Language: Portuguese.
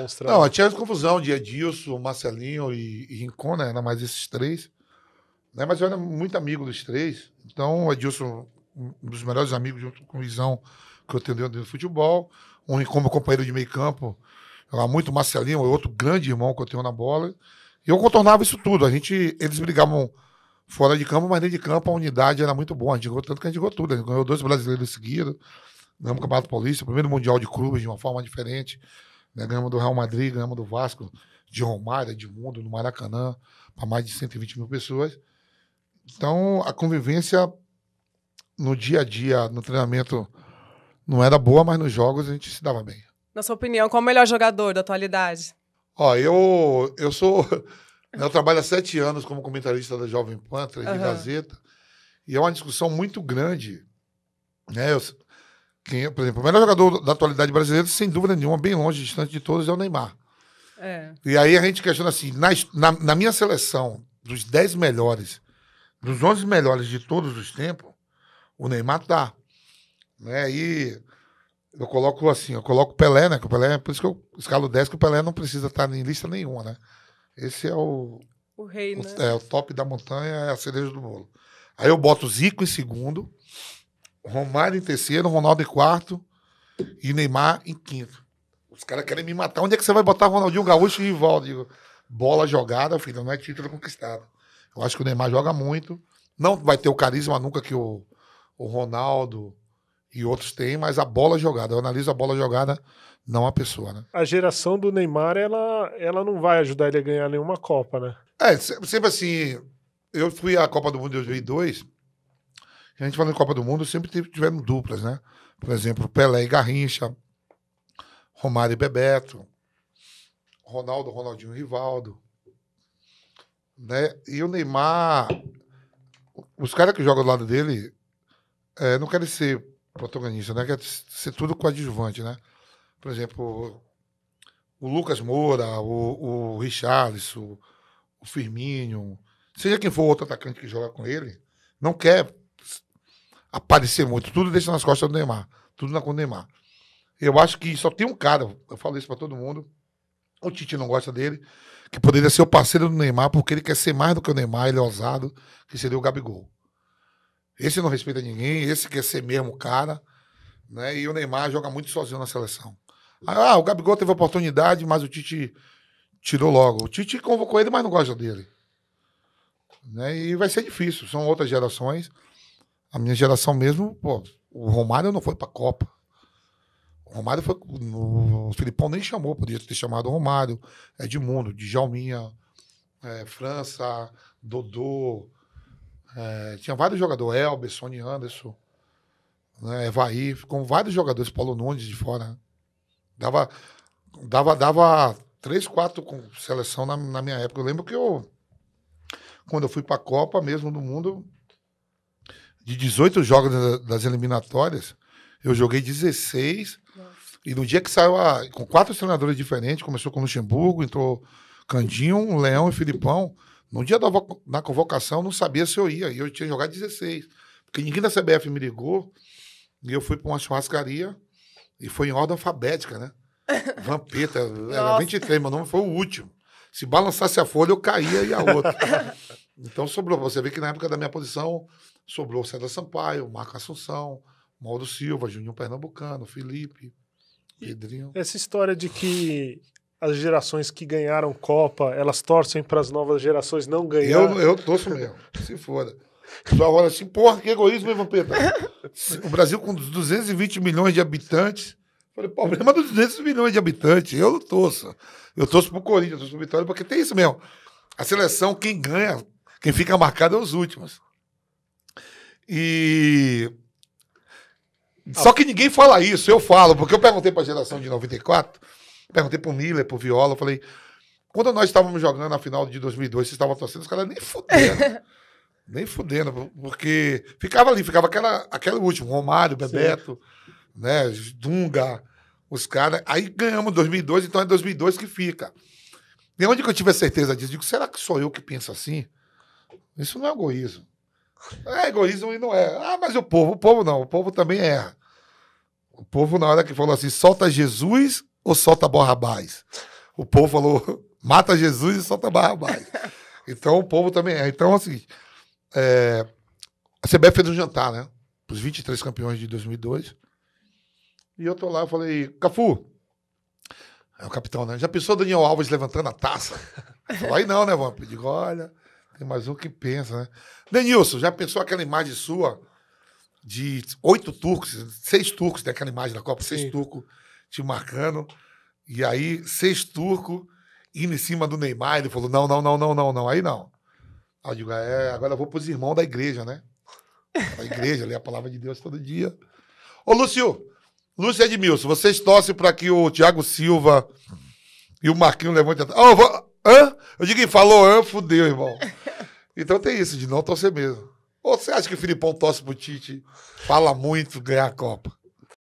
Monstrão. É, Não, tinha confusão de Edilson, Marcelinho e, e Rincon, né? Era mais esses três. Né? Mas eu era muito amigo dos três. Então, o Edilson, um dos melhores amigos, junto com o Isão, que eu tenho dentro do futebol. Um Rincon, meu companheiro de meio campo. Era muito Marcelinho, é outro grande irmão que eu tenho na bola. E eu contornava isso tudo. A gente, eles brigavam fora de campo, mas dentro de campo a unidade era muito boa. A gente ganhou tanto que a gente ganhou tudo. A gente ganhou dois brasileiros seguidos, ganhamos o Campeonato Paulista, o primeiro Mundial de Clubes de uma forma diferente. Né? Ganhamos do Real Madrid, ganhamos do Vasco, de Romário, de Mundo, no Maracanã, para mais de 120 mil pessoas. Então, a convivência no dia a dia, no treinamento, não era boa, mas nos jogos a gente se dava bem. Na sua opinião, qual é o melhor jogador da atualidade? Ó, eu, eu sou. Eu trabalho há sete anos como comentarista da Jovem Pan, da Gazeta, e é uma discussão muito grande. Né? Eu, quem é, por exemplo, o melhor jogador da atualidade brasileira, sem dúvida nenhuma, bem longe, distante de todos, é o Neymar. É. E aí a gente questiona assim, na, na, na minha seleção, dos 10 melhores, dos 11 melhores de todos os tempos, o Neymar tá. Né? E eu coloco assim, eu coloco Pelé, né? Que o Pelé, por isso que eu escalo 10, que o Pelé não precisa estar tá em lista nenhuma, né? Esse é o. O rei, o, né? É, o top da montanha, é a cereja do bolo. Aí eu boto Zico em segundo, Romário em terceiro, Ronaldo em quarto e Neymar em quinto. Os caras querem me matar. Onde é que você vai botar Ronaldinho Gaúcho e Rivaldo? Digo, bola jogada, filho, não é título conquistado. Eu acho que o Neymar joga muito. Não vai ter o carisma nunca que o, o Ronaldo e outros têm, mas a bola jogada. Eu analiso a bola jogada, não a pessoa, né? A geração do Neymar, ela, ela não vai ajudar ele a ganhar nenhuma Copa, né? É, sempre assim. Eu fui à Copa do Mundo de 2002 a gente falando em Copa do Mundo, sempre tiveram duplas, né? Por exemplo, Pelé e Garrincha, Romário e Bebeto, Ronaldo, Ronaldinho e Rivaldo. Né? E o Neymar, os caras que jogam do lado dele é, não querem ser protagonista, né? Querem ser tudo coadjuvante, né? Por exemplo, o Lucas Moura, o, o Richarlison, o Firmino, seja quem for outro atacante que joga com ele, não quer aparecer muito. Tudo deixa nas costas do Neymar. Tudo na conta do Neymar. Eu acho que só tem um cara, eu falo isso para todo mundo, o Tite não gosta dele, que poderia ser o parceiro do Neymar, porque ele quer ser mais do que o Neymar, ele é ousado, que seria o Gabigol. Esse não respeita ninguém, esse quer ser mesmo o cara, né? E o Neymar joga muito sozinho na seleção. Ah, o Gabigol teve oportunidade, mas o Tite tirou logo. O Tite convocou ele, mas não gosta dele. Né? E vai ser difícil, são outras gerações. A minha geração mesmo, pô, o Romário não foi pra Copa. O Romário foi. No, o Filipão nem chamou, podia ter chamado o Romário, Edmundo, Djalminha, é, França, Dodô. É, tinha vários jogadores, Elber, Sony Anderson, né, Evaí, com vários jogadores, Paulo Nunes de fora. Dava, dava, dava três, quatro com seleção na, na minha época. Eu lembro que eu, quando eu fui para a Copa mesmo do mundo, de 18 jogos das eliminatórias, eu joguei 16. E no dia que saiu a, com quatro treinadores diferentes, começou com o Luxemburgo, entrou Candinho, Leão e Filipão. No dia da na convocação, não sabia se eu ia. E eu tinha jogado 16. Porque ninguém da CBF me ligou. E eu fui para uma churrascaria. E foi em ordem alfabética, né? Vampeta, era 23, meu nome foi o último. Se balançasse a folha, eu caía e a outra. Então sobrou. Você vê que na época da minha posição sobrou César Sampaio, Marco Assunção, Mauro Silva, Juninho Pernambucano, Felipe, e Pedrinho. Essa história de que as gerações que ganharam Copa, elas torcem para as novas gerações não ganhar. Eu, eu torço mesmo, se fora Só olha assim, porra, que egoísmo, hein, Vampeta? O Brasil com 220 milhões de habitantes. Falei, problema dos 200 milhões de habitantes. Eu não torço. Eu torço pro Corinthians, eu torço pro Vitória, porque tem isso mesmo. A seleção, quem ganha, quem fica marcado é os últimos. E. Só ah. que ninguém fala isso, eu falo, porque eu perguntei para a geração de 94, perguntei para o Miller, para o Viola, falei: quando nós estávamos jogando na final de 2002, vocês estavam torcendo, os caras nem fudendo. nem fudendo, porque ficava ali, ficava aquela, aquele último, Romário, Bebeto, né, Dunga, os caras. Aí ganhamos 2002, então é 2002 que fica. E onde que eu tive a certeza disso? Digo, será que sou eu que penso assim? Isso não é egoísmo. É egoísmo e não é. Ah, mas o povo, o povo não, o povo também erra. O povo, na hora que falou assim, solta Jesus ou solta borrabás O povo falou, mata Jesus e solta borrabás então o povo também erra. Então, assim, é... a CBF fez um jantar, né? Para os 23 campeões de 2002. E eu tô lá, eu falei, Cafu, é o capitão, né? Já pensou Daniel Alves levantando a taça? falei aí não, né, Vamp? Digo, olha, tem mais um que pensa, né? Denilson, já pensou aquela imagem sua de oito turcos, seis turcos, daquela imagem da Copa, Sim. seis turcos te marcando, e aí seis turcos indo em cima do Neymar, ele falou, não, não, não, não, não, não, aí não. Aí eu digo, ah, é, agora eu vou pros irmãos da igreja, né? A igreja, ler a palavra de Deus todo dia. Ô, Lúcio, Lúcio Edmilson, vocês torcem para que o Thiago Silva e o Marquinhos levantem a... Oh, vou... Hã? Eu digo, quem falou hã, fudeu, irmão. Então tem isso, de não torcer mesmo. Ou você acha que o Filipão torce pro Tite, fala muito, ganhar a Copa?